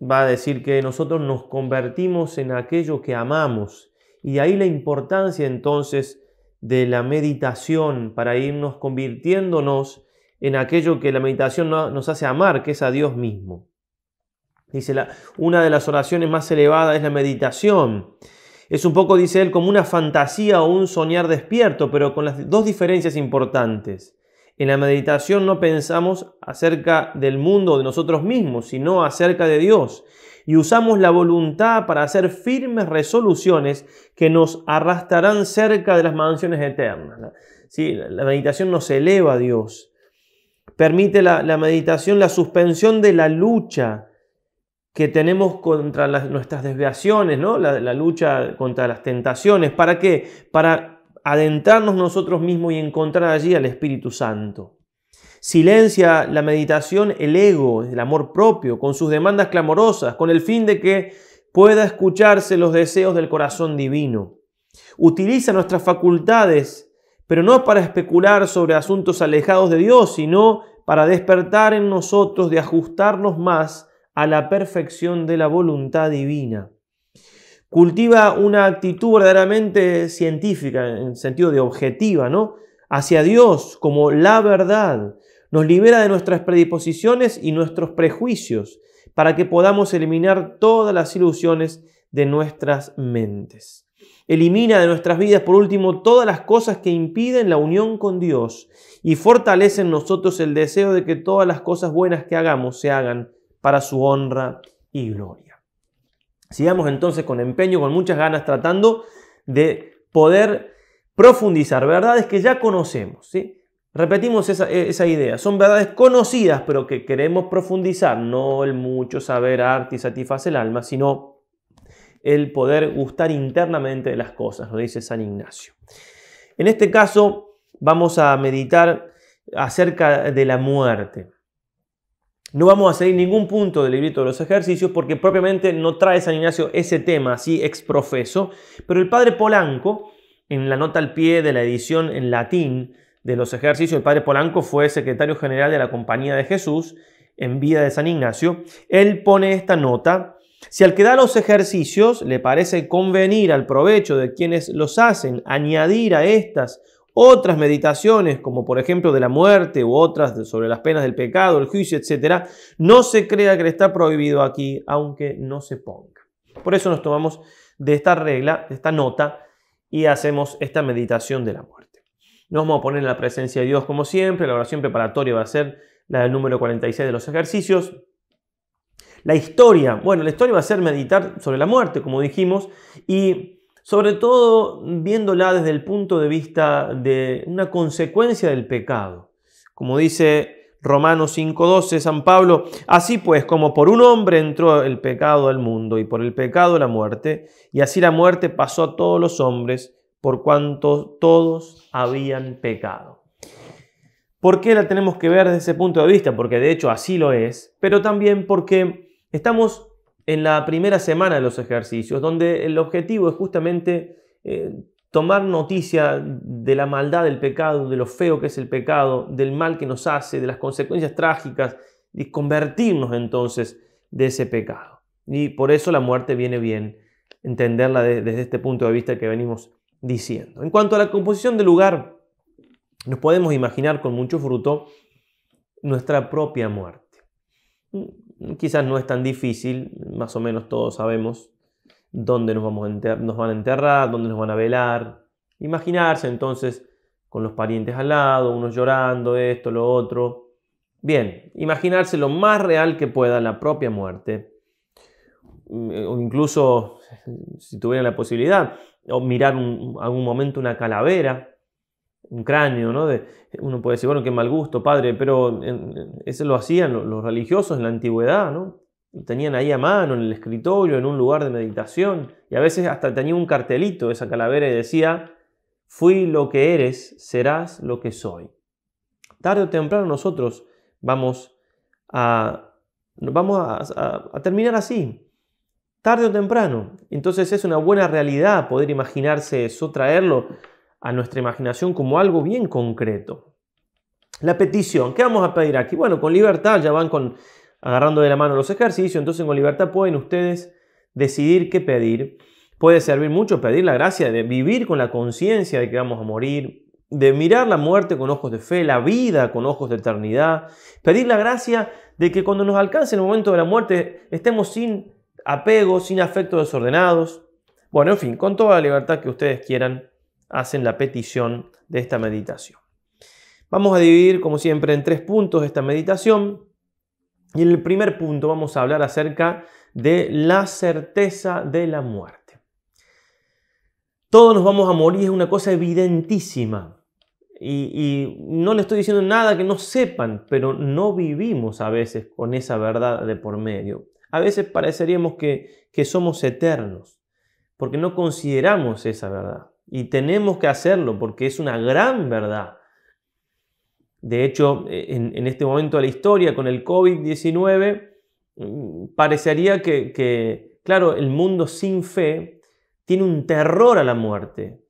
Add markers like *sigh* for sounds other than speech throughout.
va a decir que nosotros nos convertimos en aquello que amamos. Y ahí la importancia entonces de la meditación para irnos convirtiéndonos en aquello que la meditación nos hace amar, que es a Dios mismo. Dice, una de las oraciones más elevadas es la meditación. Es un poco, dice él, como una fantasía o un soñar despierto, pero con las dos diferencias importantes. En la meditación no pensamos acerca del mundo, de nosotros mismos, sino acerca de Dios. Y usamos la voluntad para hacer firmes resoluciones que nos arrastrarán cerca de las mansiones eternas. ¿Sí? La meditación nos eleva a Dios. Permite la, meditación la suspensión de la lucha que tenemos contra las, nuestras desviaciones, ¿no? la, la lucha contra las tentaciones. ¿Para qué? Para adentrarnos nosotros mismos y encontrar allí al Espíritu Santo. Silencia la meditación el ego, el amor propio, con sus demandas clamorosas, con el fin de que pueda escucharse los deseos del corazón divino. Utiliza nuestras facultades, pero no para especular sobre asuntos alejados de Dios, sino para despertar en nosotros de ajustarnos más a la perfección de la voluntad divina cultiva una actitud verdaderamente científica, en sentido de objetiva, ¿no? Hacia Dios como la verdad. Nos libera de nuestras predisposiciones y nuestros prejuicios para que podamos eliminar todas las ilusiones de nuestras mentes. Elimina de nuestras vidas, por último, todas las cosas que impiden la unión con Dios y fortalece en nosotros el deseo de que todas las cosas buenas que hagamos se hagan para su honra y gloria. Sigamos entonces con empeño, con muchas ganas, tratando de poder profundizar verdades que ya conocemos. ¿sí? Repetimos esa, e, esa, idea, son verdades conocidas pero que queremos profundizar, no el mucho saber arte y satisface el alma, sino el poder gustar internamente de las cosas, lo dice San Ignacio. En este caso vamos a meditar acerca de la muerte. No vamos a seguir ningún punto del librito de los ejercicios porque propiamente no trae San Ignacio ese tema así exprofeso, pero el padre Polanco, en la nota al pie de la edición en latín de los ejercicios, el padre Polanco fue secretario general de la Compañía de Jesús en vía de San Ignacio, él pone esta nota, si al que da los ejercicios le parece convenir al provecho de quienes los hacen añadir a estas otras meditaciones, como por ejemplo de la muerte u otras sobre las penas del pecado, el juicio, etc., no se crea que le está prohibido aquí, aunque no se ponga. Por eso nos tomamos de esta regla, de esta nota, y hacemos esta meditación de la muerte. Nos vamos a poner en la presencia de Dios como siempre, la oración preparatoria va a ser la del número 46 de los ejercicios. La historia, bueno, la historia va a ser meditar sobre la muerte, como dijimos, y sobre todo viéndola desde el punto de vista de una consecuencia del pecado. Como dice Romanos 5.12, San Pablo, así pues como por un hombre entró el pecado al mundo y por el pecado la muerte, y así la muerte pasó a todos los hombres por cuanto todos habían pecado. ¿Por qué la tenemos que ver desde ese punto de vista? Porque de hecho así lo es, pero también porque estamos en la primera semana de los ejercicios, donde el objetivo es justamente eh, tomar noticia de la maldad del pecado, de lo feo que es el pecado, del mal que nos hace, de las consecuencias trágicas, y convertirnos entonces de ese pecado. Y por eso la muerte viene bien, entenderla desde este punto de vista que venimos diciendo. En cuanto a la composición del lugar, nos podemos imaginar con mucho fruto nuestra propia muerte quizás no es tan difícil, más o menos todos sabemos dónde nos, vamos a van a enterrar, dónde nos van a velar. Imaginarse entonces con los parientes al lado, unos llorando, esto, lo otro. Bien, imaginarse lo más real que pueda la propia muerte. Mm, eh, o incluso, *laughs* si tuvieran la posibilidad, o mirar algún momento una calavera un cráneo, ¿no? De, uno puede decir, bueno, qué mal gusto, padre, pero eso lo hacían los, religiosos en la antigüedad, ¿no? tenían ahí a mano, en el escritorio, en un lugar de meditación, y a veces hasta tenía un cartelito esa calavera y decía, fui lo que eres, serás lo que soy. Tarde o temprano nosotros vamos a, vamos a terminar así, tarde o temprano. Entonces es una buena realidad poder imaginarse eso, traerlo a nuestra imaginación como algo bien concreto. La petición, ¿qué vamos a pedir aquí? Bueno, con libertad ya van con, agarrando de la mano los ejercicios, entonces con libertad pueden ustedes decidir qué pedir. Puede servir mucho pedir la gracia de vivir con la conciencia de que vamos a morir, de mirar la muerte con ojos de fe, la vida con ojos de eternidad, pedir la gracia de que cuando nos alcance el momento de la muerte estemos sin apego, sin afectos desordenados. Bueno, en fin, con toda la libertad que ustedes quieran hacen la petición de esta meditación. Vamos a dividir, como siempre, en tres puntos esta meditación. Y en el primer punto vamos a hablar acerca de la certeza de la muerte. Todos nos vamos a morir, es una cosa evidentísima. Y, no le estoy diciendo nada que no sepan, pero no vivimos a veces con esa verdad de por medio. A veces pareceríamos que somos eternos, porque no consideramos esa verdad. Y tenemos que hacerlo porque es una gran verdad. De hecho, e, en, este momento de la historia, con el COVID-19, mm, parecería que, claro, el mundo sin fe tiene un terror a la muerte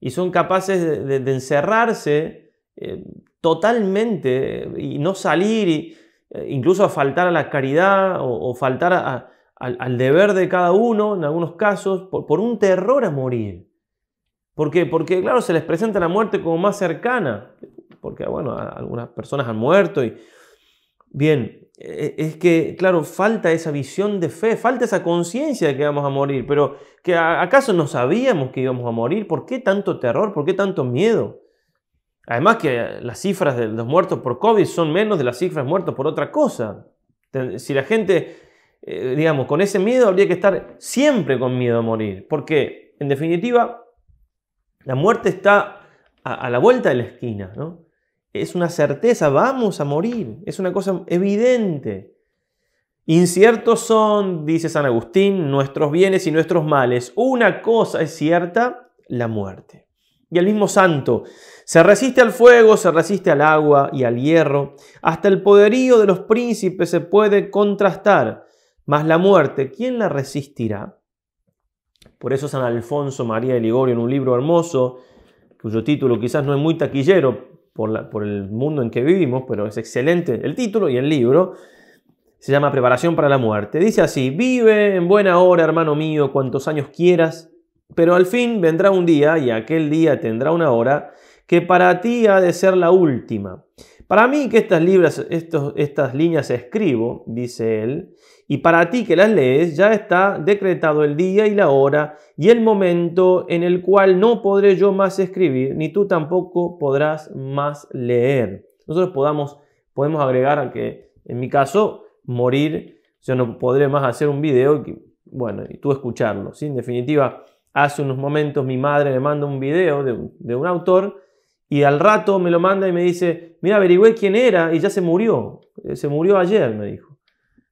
y son capaces de, encerrarse eh, totalmente y no salir, eh, incluso a faltar a la caridad o, faltar al, deber de cada uno, en algunos casos, por un terror a morir. ¿Por qué? Porque, claro, se les presenta la muerte como más cercana. Porque, bueno, algunas personas han muerto y. Bien, e, e, es que, claro, falta esa visión de fe, falta esa conciencia de que vamos a morir. Pero, ¿que ¿acaso no sabíamos que íbamos a morir? ¿Por qué tanto terror? ¿Por qué tanto miedo? Además, que eh, las cifras de los muertos por COVID son menos de las cifras muertos por otra cosa. Si la gente, eh, digamos, con ese miedo habría que estar siempre con miedo a morir. Porque, en definitiva, la muerte está a, la vuelta de la esquina, ¿no? Es una certeza, vamos a morir, es una cosa evidente. Inciertos son, dice San Agustín, nuestros bienes y nuestros males. Una cosa es cierta, la muerte. Y el mismo santo se resiste al fuego, se resiste al agua y al hierro. Hasta el poderío de los príncipes se puede contrastar. Mas la muerte, ¿quién la resistirá? Por eso San Alfonso María de Ligorio, en un libro hermoso, cuyo título quizás no es muy taquillero por, por el mundo en que vivimos, pero es excelente el título y el libro, se llama Preparación para la muerte. Dice así, vive en buena hora, hermano mío, cuantos años quieras, pero al fin vendrá un día, y aquel día tendrá una hora, que para ti ha de ser la última. Para mí que estas, libras, líneas escribo, dice él, y para ti que las lees ya está decretado el día y la hora y el momento en el cual no podré yo más escribir, ni tú tampoco podrás más leer. Nosotros podamos, podemos agregar a que, en mi caso, morir, yo no podré más hacer un video y, bueno, y tú escucharlo. Sin En definitiva, hace unos momentos mi madre me manda un video de un autor y al rato me lo manda y me dice, mira, averigüé quién era y ya se murió. Eh, se murió ayer, me dijo.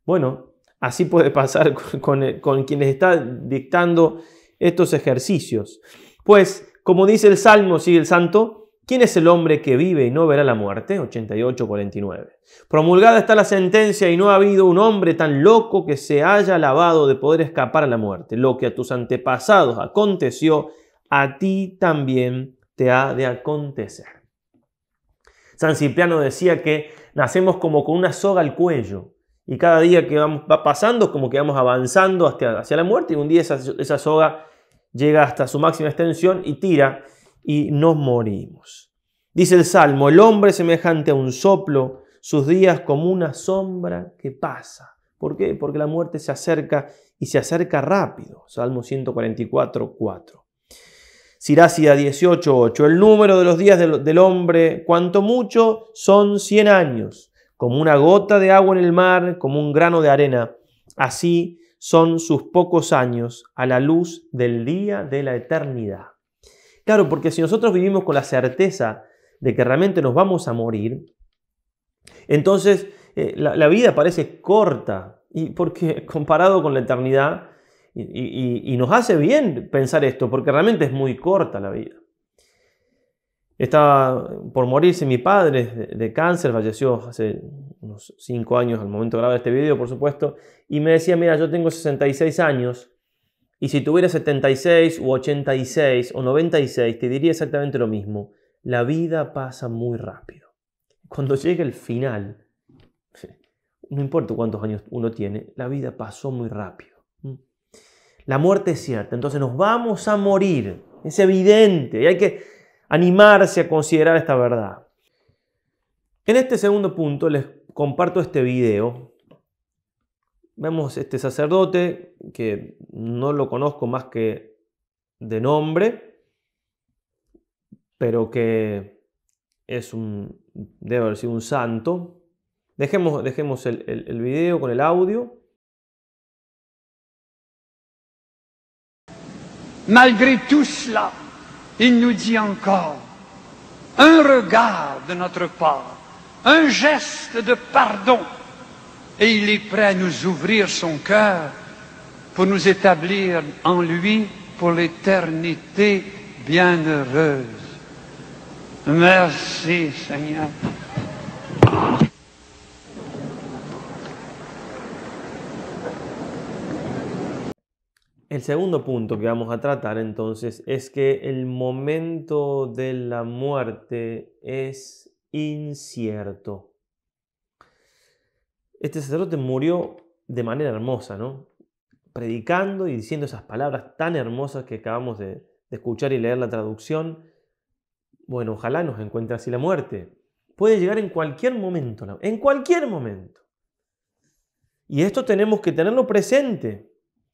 Bueno, así puede *laughs* pasar eh, con, quienes están dictando estos ejercicios. Pues, como dice el Salmo, sigue el santo, ¿quién es el hombre que vive y no verá la muerte? 88-49. Promulgada está la sentencia y no ha habido un hombre tan loco que se haya alabado de poder escapar a la muerte. Lo que a tus antepasados aconteció, a ti también te ha de acontecer. San Cipriano decía que nacemos como con una soga al cuello y cada día que vamos, va pasando como que vamos avanzando hacia, la muerte y un día esa, soga llega hasta su máxima extensión y tira y nos morimos. Dice el Salmo, el hombre semejante a un soplo, sus días como una sombra que pasa. ¿Por qué? Porque la muerte se acerca y se acerca rápido. Salmo 144, 4. Siracida 18.8. El número de los días del, hombre, cuanto mucho, son 100 años, como una gota de agua en el mar, como un grano de arena. Así son sus pocos años a la luz del día de la eternidad. Claro, porque si nosotros vivimos con la certeza de que realmente nos vamos a morir, entonces eh, la, la, vida parece corta, y porque comparado con la eternidad, y, nos hace bien pensar esto, porque realmente es muy corta la vida. Estaba por morirse mi padre de, cáncer, falleció hace unos 5 años al momento de grabar este video, por supuesto, y me decía, mira, yo tengo 66 años, y si tuviera 76 u 86 o 96, te diría exactamente lo mismo. La vida pasa muy rápido. Cuando llega el final, no importa cuántos años uno tiene, la vida pasó muy rápido. La muerte es cierta, entonces nos vamos a morir. Es evidente y hay que animarse a considerar esta verdad. En este segundo punto les comparto este video. Vemos este sacerdote que no lo conozco más que de nombre, pero que es un, debe haber sido un santo. Dejemos, dejemos el video con el audio. Malgré tout cela, il nous dit encore, un regard de notre part, un geste de pardon, et il est prêt à nous ouvrir son cœur pour nous établir en lui pour l'éternité bienheureuse. Merci Seigneur. el segundo punto que vamos a tratar entonces es que el momento de la muerte es incierto. Este sacerdote murió de manera hermosa, ¿no? Predicando y diciendo esas palabras tan hermosas que acabamos de, de escuchar y leer la traducción. Bueno, ojalá nos encuentre así la muerte. Puede llegar en cualquier momento, en cualquier momento. Y esto tenemos que tenerlo presente.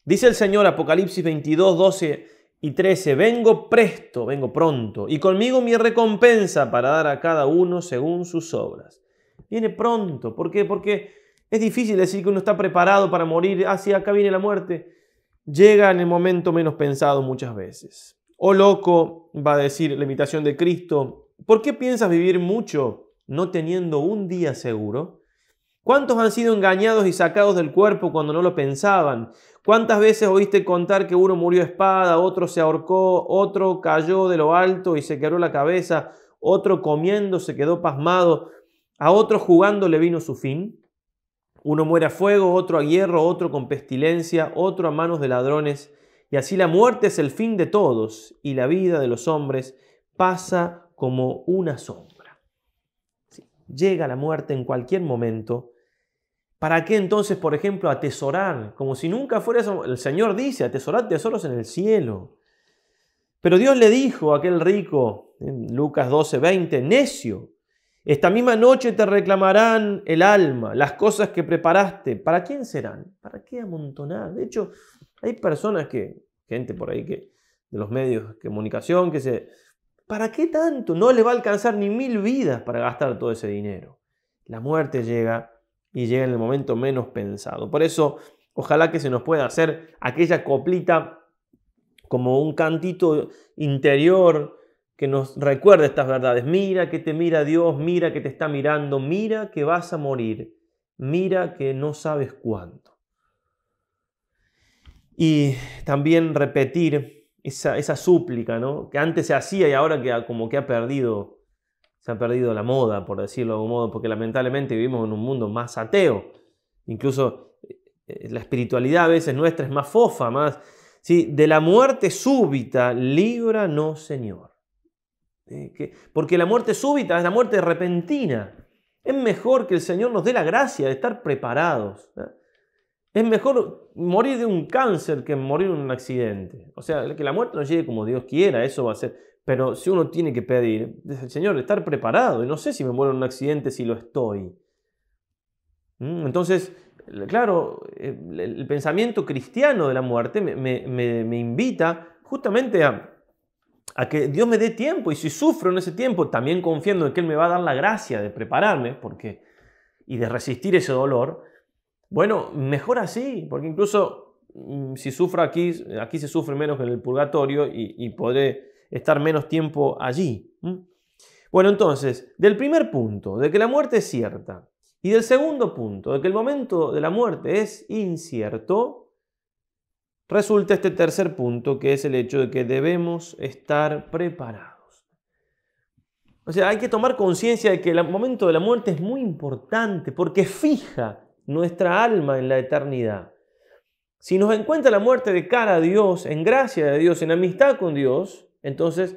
Dice el Señor Apocalipsis 22, 12 y 13, vengo presto, vengo pronto, y conmigo mi recompensa para dar a cada uno según sus obras. Viene pronto, ¿por qué? Porque es difícil decir que uno está preparado para morir, así ah, acá viene la muerte. Llega en el momento menos pensado muchas veces. oh, loco, va a decir la imitación de Cristo, ¿por qué piensas vivir mucho no teniendo un día seguro? ¿Cuántos han sido engañados y sacados del cuerpo cuando no lo pensaban? ¿Cuántas veces oíste contar que uno murió a espada, otro se ahorcó, otro cayó de lo alto y se quebró la cabeza, otro comiendo se quedó pasmado, a otro jugando le vino su fin? Uno muere a fuego, otro a hierro, otro con pestilencia, otro a manos de ladrones. Y así la muerte es el fin de todos y la vida de los hombres pasa como una sombra. llega la muerte en cualquier momento ¿Para qué entonces, por ejemplo, atesorar? Como si nunca fuera eso. El Señor dice, atesorar tesoros en el cielo. Pero Dios le dijo a aquel rico, en Lucas 12, 20, necio, esta misma noche te reclamarán el alma, las cosas que preparaste. ¿Para quién serán? ¿Para qué amontonar? De hecho, hay personas que, gente por ahí que, de los medios de comunicación, que se... ¿Para qué tanto? No le va a alcanzar ni mil vidas para gastar todo ese dinero. La muerte llega y llega en el momento menos pensado. Por eso, ojalá que se nos pueda hacer aquella coplita como un cantito interior que nos recuerde estas verdades. Mira que te mira Dios, mira que te está mirando, mira que vas a morir, mira que no sabes cuándo. Y también repetir esa, esa súplica, ¿no? Que antes se hacía y ahora que como que ha perdido se ha perdido la moda, por decirlo de algún modo, porque lamentablemente vivimos en un mundo más ateo. Incluso eh, eh, la espiritualidad a veces nuestra es más fofa, más... ¿sí? De la muerte súbita, líbranos, Señor. Eh, porque la muerte súbita es la muerte repentina. Es mejor que el Señor nos dé la gracia de estar preparados. Es mejor morir de un cáncer que morir en un accidente. O sea, que la muerte nos llegue como Dios quiera, eso va a ser. Pero si uno tiene que pedir, dice el Señor, estar preparado. Y no sé si me muero en un accidente, si lo estoy. Mm, entonces, claro, eh, el pensamiento cristiano de la muerte me, invita justamente a, que Dios me dé tiempo. Y si sufro en ese tiempo, también confiando en que Él me va a dar la gracia de prepararme porque, y de resistir ese dolor. Bueno, mejor así, porque incluso mm, si sufro aquí, aquí se sufre menos que en el purgatorio y, y podré estar menos tiempo allí. Bueno, entonces, del primer punto, de que la muerte es cierta, y del segundo punto, de que el momento de la muerte es incierto, resulta este tercer punto, que es el hecho de que debemos estar preparados. O sea, hay que tomar conciencia de que el momento de la muerte es muy importante porque fija nuestra alma en la eternidad. Si nos encuentra la muerte de cara a Dios, en gracia de Dios, en amistad con Dios, entonces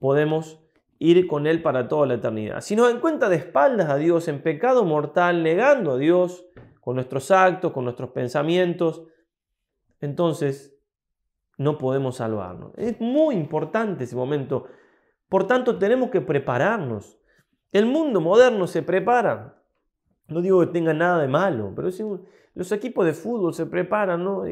podemos ir con Él para toda la eternidad. Si nos cuenta de espaldas a Dios en pecado mortal, negando a Dios con nuestros actos, con nuestros pensamientos, entonces no podemos salvarnos. Es muy importante ese momento. Por tanto, tenemos que prepararnos. El mundo moderno se prepara. No digo que tenga nada de malo, pero los equipos de fútbol se preparan, ¿no?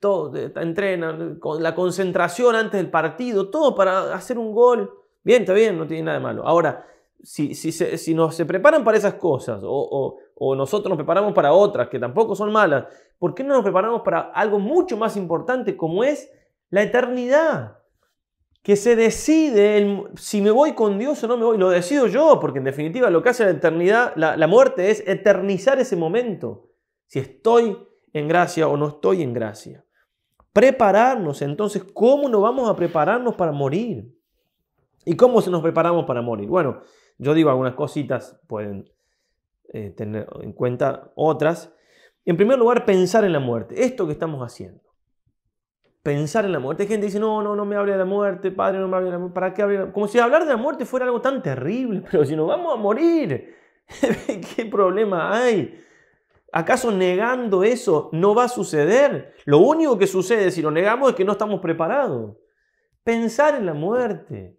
todo, entrenan, con la concentración antes del partido, todo para hacer un gol. Bien, está bien, no tiene nada de malo. Ahora, si, si, si nos se preparan para esas cosas o, o, o, nosotros nos preparamos para otras que tampoco son malas, ¿por qué no nos preparamos para algo mucho más importante como es la eternidad? Que se decide el, si me voy con Dios o no me voy, lo decido yo, porque en definitiva lo que hace la eternidad, la, la muerte es eternizar ese momento, si estoy en gracia o no estoy en gracia prepararnos. Entonces, ¿cómo nos vamos a prepararnos para morir? ¿Y cómo se nos preparamos para morir? Bueno, yo digo algunas cositas, pueden eh, tener en cuenta otras. En primer lugar, pensar en la muerte. Esto que estamos haciendo. Pensar en la muerte. Hay gente que dice, no, no, no me hable de la muerte, padre, no me hable de la muerte. ¿Para qué hablar? Como si hablar de la muerte fuera algo tan terrible. *laughs* Pero si nos vamos a morir, *laughs* ¿qué problema hay? ¿Acaso negando eso no va a suceder? Lo único que sucede si lo negamos es que no estamos preparados. Pensar en la muerte.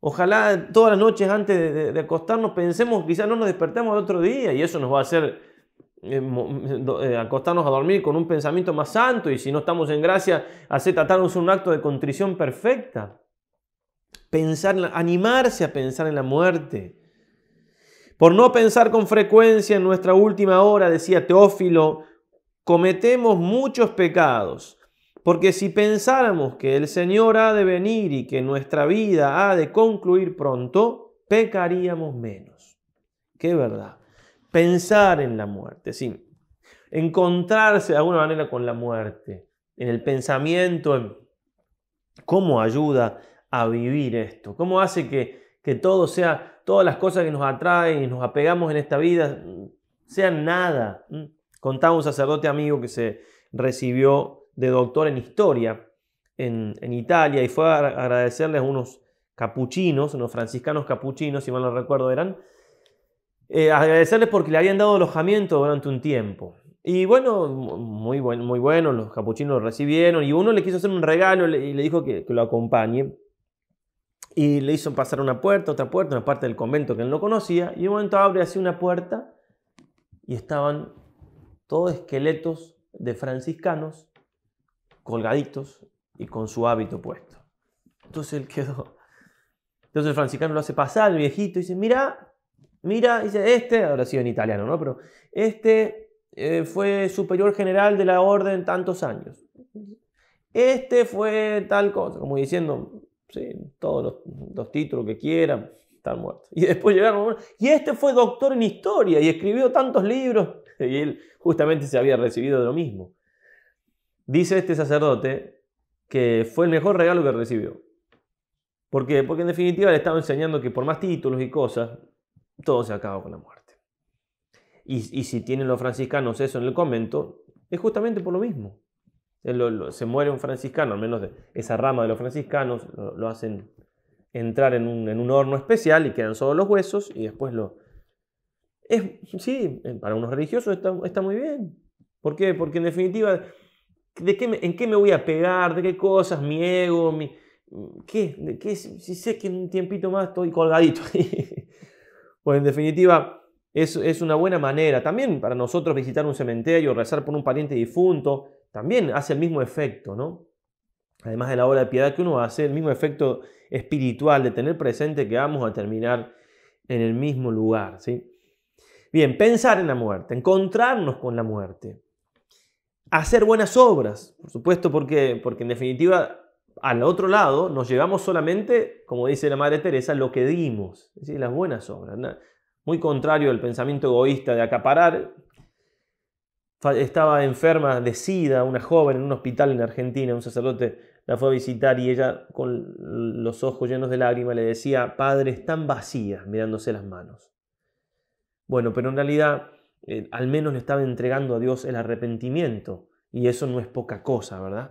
Ojalá todas las noches antes de, acostarnos pensemos, quizás no nos despertemos al otro día y eso nos va a hacer eh, eh, acostarnos a dormir con un pensamiento más santo y si no estamos en gracia, hacer tratarnos un acto de contrición perfecta. animarse a pensar en la muerte. Por no pensar con frecuencia en nuestra última hora, decía Teófilo, cometemos muchos pecados, porque si pensáramos que el Señor ha de venir y que nuestra vida ha de concluir pronto, pecaríamos menos. Qué verdad. Pensar en la muerte, sí. Encontrarse de alguna manera con la muerte, en el pensamiento, en cómo ayuda a vivir esto, cómo hace que, que todo sea todas las cosas que nos atraen y nos apegamos en esta vida sean nada. Mm. Contaba un sacerdote amigo que se recibió de doctor en historia en, Italia y fue a agradecerles a unos capuchinos, unos franciscanos capuchinos, si mal no recuerdo eran, eh, agradecerles porque le habían dado alojamiento durante un tiempo. Y bueno, muy bueno, muy bueno, los capuchinos lo recibieron y uno le quiso hacer un regalo y le dijo que, que lo acompañe y le hizo pasar una puerta, otra puerta, una parte del convento que él no conocía, y un momento abre así una puerta y estaban todos esqueletos de franciscanos colgaditos y con su hábito puesto. Entonces él quedó. Entonces el franciscano lo hace pasar, el viejito, y dice, mira, mira, dice, este, ahora sí en italiano, ¿no? Pero este eh, fue superior general de la orden tantos años. Este fue tal cosa, como diciendo, todos los, títulos que quieran, están muertos. Y después llegaron, y este fue doctor en historia y escribió tantos libros, *laughs* y él justamente se había recibido de lo mismo. Dice este sacerdote que fue el mejor regalo que recibió. ¿Por qué? Porque en definitiva le estaba enseñando que por más títulos y cosas, todo se acaba con la muerte. Y, y si tienen los franciscanos eso en el convento, es justamente por lo mismo se muere un franciscano, al menos esa rama de los franciscanos, lo, hacen entrar en un, en un, horno especial y quedan solo los huesos y después lo... Es, sí, eh, para unos religiosos está, está, muy bien. ¿Por qué? Porque en definitiva, ¿de qué ¿en qué me voy a pegar? ¿De qué cosas? ¿Mi ego? Mi, ¿Qué? Si, sé que en un tiempito más estoy colgadito. *laughs* pues en definitiva, es, es una buena manera. También para nosotros visitar un cementerio, rezar por un pariente difunto, también hace el mismo efecto, ¿no? Además de la obra de piedad que uno hace, el mismo efecto espiritual de tener presente que vamos a terminar en el mismo lugar, ¿sí? Bien, pensar en la muerte, encontrarnos con la muerte, hacer buenas obras, por supuesto, porque, porque en definitiva al otro lado nos llevamos solamente, como dice la Madre Teresa, lo que dimos, las buenas obras. Muy contrario al pensamiento egoísta de acaparar, estaba enferma de sida, una joven en un hospital en Argentina, un sacerdote la fue a visitar y ella con los ojos llenos de lágrimas le decía, Padre, están vacías, mirándose las manos. Bueno, pero en realidad eh, al menos le estaba entregando a Dios el arrepentimiento y eso no es poca cosa, ¿verdad?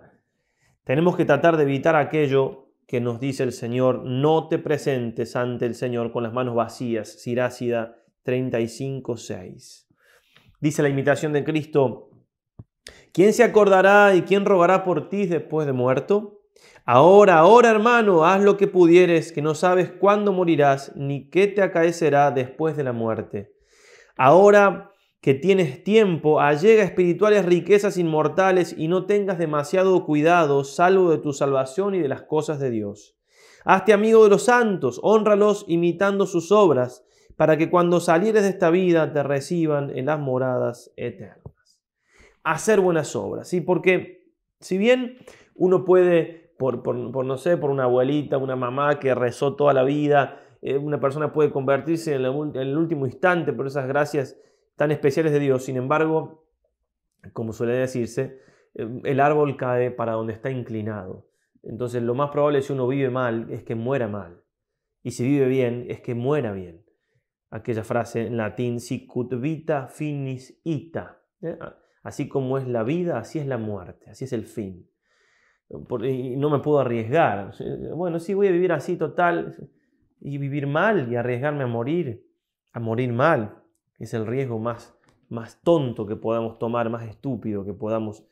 Tenemos que tratar de evitar aquello que nos dice el Señor, no te presentes ante el Señor con las manos vacías, Sirácida 35.6. Dice la imitación de Cristo, ¿quién se acordará y quién robará por ti después de muerto? Ahora, ahora hermano, haz lo que pudieres, que no sabes cuándo morirás ni qué te acaecerá después de la muerte. Ahora que tienes tiempo, allega espirituales riquezas inmortales y no tengas demasiado cuidado, salvo de tu salvación y de las cosas de Dios. Hazte amigo de los santos, honralos imitando sus obras para que cuando salieres de esta vida te reciban en las moradas eternas. Hacer buenas obras, ¿sí? Porque si bien uno puede, por, no sé, por una abuelita, una mamá que rezó toda la vida, eh, una persona puede convertirse en, en el último instante por esas gracias tan especiales de Dios. Sin embargo, como suele decirse, eh, el árbol cae para donde está inclinado. Entonces lo más probable si uno vive mal es que muera mal. Y si vive bien es que muera bien aquella frase en latín, sicut vita finis ita. ¿eh? Ah, así como es la vida, así es la muerte, así es el fin. y no me puedo arriesgar. Bueno, sí, voy a vivir así total y vivir mal y arriesgarme a morir, a morir mal. Es el riesgo más, más tonto que podamos tomar, más estúpido que podamos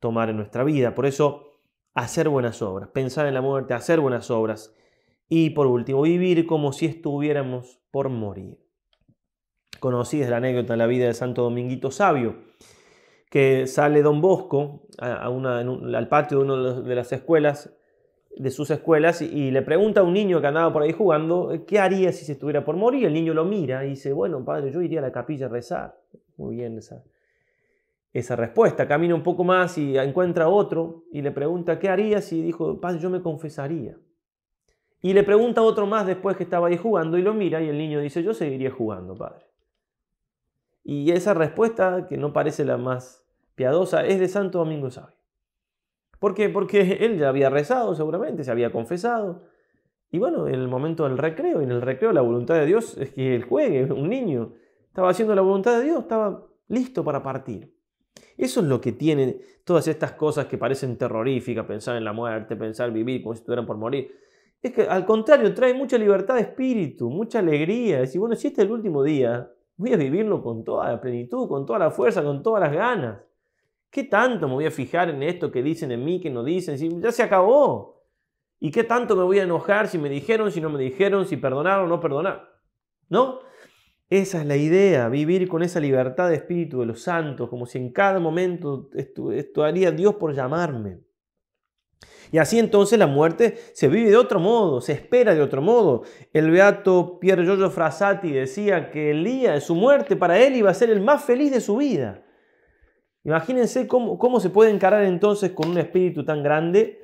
tomar en nuestra vida. Por eso, hacer buenas obras, pensar en la muerte, hacer buenas obras. Y por último, vivir como si estuviéramos por morir. Conocí desde la anécdota de la vida de Santo Dominguito Sabio, que sale Don Bosco a una, al patio de una de las escuelas, de sus escuelas, y, le pregunta a un niño que andaba por ahí jugando, eh, ¿qué haría si se estuviera por morir? El niño lo mira y dice, bueno, padre, yo iría a la capilla a rezar. Muy bien esa, esa respuesta. Camina un poco más y encuentra otro y le pregunta, ¿qué haría si dijo, padre, yo me confesaría? Y le pregunta otro más después que estaba ahí jugando y lo mira y el niño dice, yo seguiría jugando, padre. Y esa respuesta, que no parece la más piadosa, es de Santo Domingo Sabio. ¿Por qué? Porque *laughs* él ya había rezado seguramente, se había confesado. Y bueno, en el momento del recreo, en el recreo la voluntad de Dios es que él juegue, un niño. Estaba haciendo la voluntad de Dios, estaba listo para partir. Eso es lo que tienen todas estas cosas que parecen terroríficas, pensar en la muerte, pensar vivir como si estuvieran por morir. Es que al contrario, trae mucha libertad de espíritu, mucha alegría. Decir, bueno, si este es el último día, voy a vivirlo con toda la plenitud, con toda la fuerza, con todas las ganas. ¿Qué tanto me voy a fijar en esto que dicen en mí, que no dicen? Si ya se acabó. ¿Y qué tanto me voy a enojar si me dijeron, si no me dijeron, si perdonaron o no perdonaron? ¿No? Esa es la idea, vivir con esa libertad de espíritu de los santos, como si en cada momento esto haría Dios por llamarme. Y así entonces la muerte se vive de otro modo, se espera de otro modo. El beato Pier Giorgio Frassati decía que el día de su muerte para él iba a ser el más feliz de su vida. Imagínense cómo, cómo se puede encarar entonces con un espíritu tan grande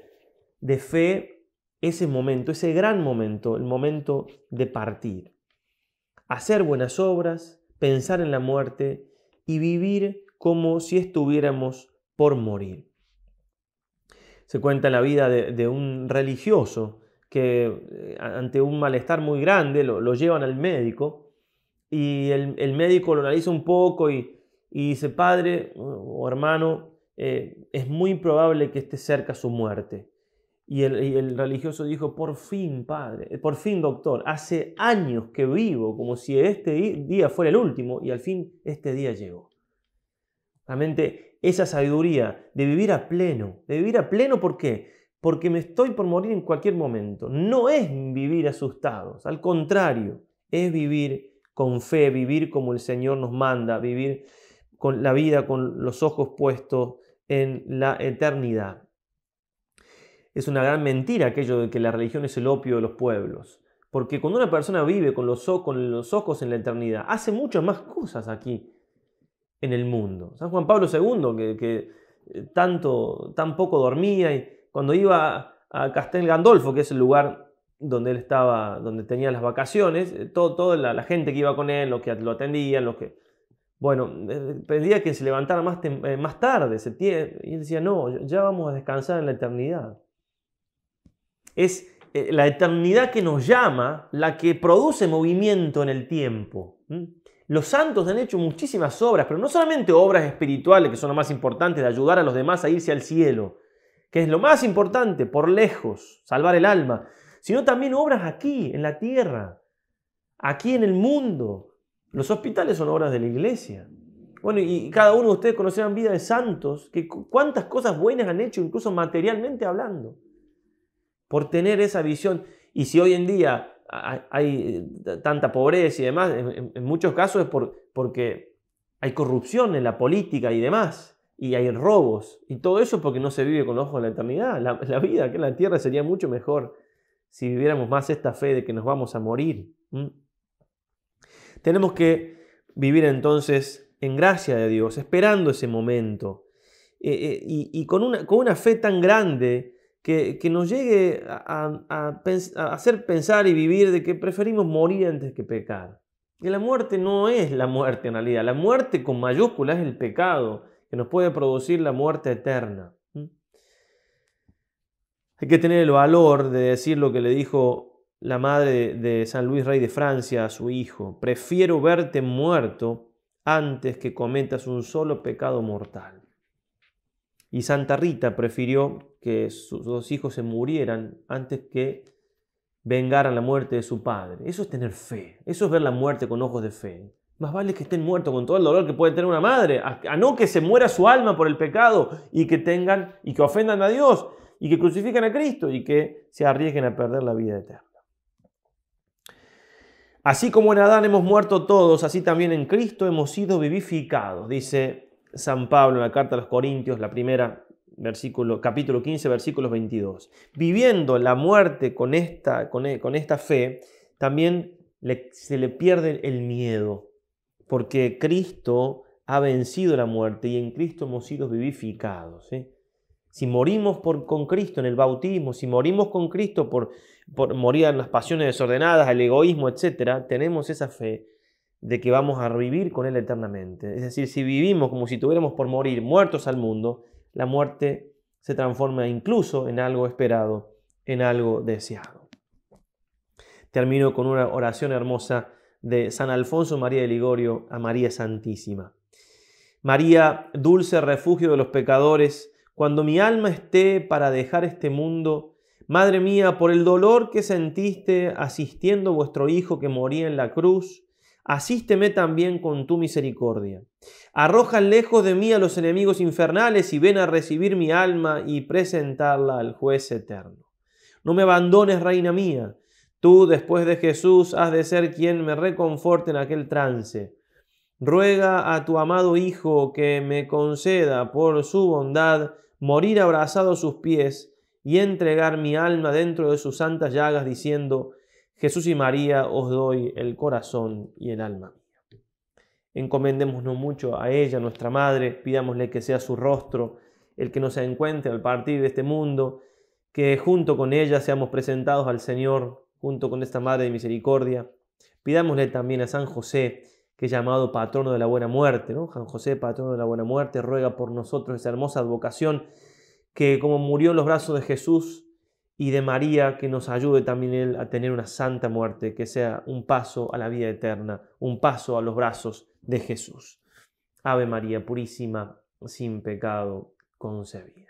de fe ese momento, ese gran momento, el momento de partir. Hacer buenas obras, pensar en la muerte y vivir como si estuviéramos por morir se cuenta la vida de, un religioso que eh, ante un malestar muy grande lo, llevan al médico y el, médico lo analiza un poco y, dice, padre o hermano, eh, es muy probable que esté cerca su muerte. Y el, y el, religioso dijo, por fin, padre, eh, por fin, doctor, hace años que vivo, como si este día fuera el último, y al fin este día llegó. Realmente esa sabiduría de vivir a pleno. ¿De vivir a pleno por qué? Porque me estoy por morir en cualquier momento. No es vivir asustados, al contrario, es vivir con fe, vivir como el Señor nos manda, vivir con la vida con los ojos puestos en la eternidad. Es una gran mentira aquello de que la religión es el opio de los pueblos. Porque cuando una persona vive con los, con los ojos en la eternidad, hace muchas más cosas aquí en el mundo. San Juan Pablo II, que, eh, tanto, tan poco dormía, y cuando iba a Castel Gandolfo, que es el lugar donde él estaba, donde tenía las vacaciones, eh, toda la, gente que iba con él, los que lo atendían, los que... Bueno, eh, pedía que se levantara más, tarde, y él decía, no, ya vamos a descansar en la eternidad. Es la eternidad que nos llama, la que produce movimiento en el tiempo. Los santos han hecho muchísimas obras, pero no solamente obras espirituales, que son lo más importante, de ayudar a los demás a irse al cielo, que es lo más importante, por lejos, salvar el alma, sino también obras aquí, en la tierra, aquí en el mundo. Los hospitales son obras de la iglesia. Bueno, y cada uno de ustedes conocerán vida de santos, que cuántas cosas buenas han hecho, incluso materialmente hablando, por tener esa visión. Y si hoy en día hay, eh, tanta pobreza y demás, en, muchos casos es porque hay corrupción en la política y demás, y hay robos, y todo eso porque no se vive con ojos de la eternidad. La, *laughs* vida que en la tierra sería mucho mejor si viviéramos más esta fe de que nos vamos a morir. Tenemos que vivir entonces en gracia de Dios, esperando ese momento, eh, eh, y, con una fe tan grande que, nos llegue a, hacer pensar y vivir de que preferimos morir antes que pecar. Que la muerte no es la muerte en realidad. La muerte con mayúscula es el pecado que nos puede producir la muerte eterna. Hay que tener el valor de decir lo que le dijo la madre de San Luis Rey de Francia a su hijo. Prefiero verte muerto antes que cometas un solo pecado mortal. Y Santa Rita prefirió que sus dos hijos se murieran antes que vengaran la muerte de su padre. Eso es tener fe, eso es ver la muerte con ojos de fe. Más vale que estén muertos con todo el dolor que puede tener una madre, a, no que se muera su alma por el pecado y que tengan y que ofendan a Dios y que crucifiquen a Cristo y que se arriesguen a perder la vida eterna. Así como en Adán hemos muerto todos, así también en Cristo hemos sido vivificados, dice San Pablo en la carta a los Corintios, la primera, versículo, capítulo 15, versículos 22. Viviendo la muerte con esta, con, e, esta fe, también se le pierde el miedo, porque Cristo ha vencido la muerte y en Cristo hemos sido vivificados. Si morimos con Cristo en el bautismo, si morimos con Cristo por, morir en las pasiones desordenadas, el egoísmo, etc., tenemos esa fe de que vamos a vivir con Él eternamente. Es decir, si vivimos como si tuviéramos por morir muertos al mundo, la muerte se transforma incluso en algo esperado, en algo deseado. Termino con una oración hermosa de San Alfonso María de Ligorio a María Santísima. María, dulce refugio de los pecadores, cuando mi alma esté para dejar este mundo, Madre mía, por el dolor que sentiste asistiendo a vuestro Hijo que moría en la cruz, asísteme también con tu misericordia. Arroja lejos de mí a los enemigos infernales y ven a recibir mi alma y presentarla al juez eterno. No me abandones, reina mía. Tú, después de Jesús, has de ser quien me reconforte en aquel trance. Ruega a tu amado Hijo que me conceda, por su bondad, morir abrazado a sus pies y entregar mi alma dentro de sus santas llagas, diciendo, Jesús y María, os doy el corazón y el alma mía. Encomendémonos mucho a ella, nuestra Madre, pidámosle que sea su rostro el que nos encuentre al partir de este mundo, que junto con ella seamos presentados al Señor, junto con esta Madre de Misericordia. Pidámosle también a San José, que es llamado patrono de la buena muerte, ¿no? San José, patrono de la buena muerte, ruega por nosotros esa hermosa advocación que como murió en los brazos de Jesús, y de María que nos ayude también Él a tener una santa muerte, que sea un paso a la vida eterna, un paso a los brazos de Jesús. Ave María Purísima, sin pecado concebida.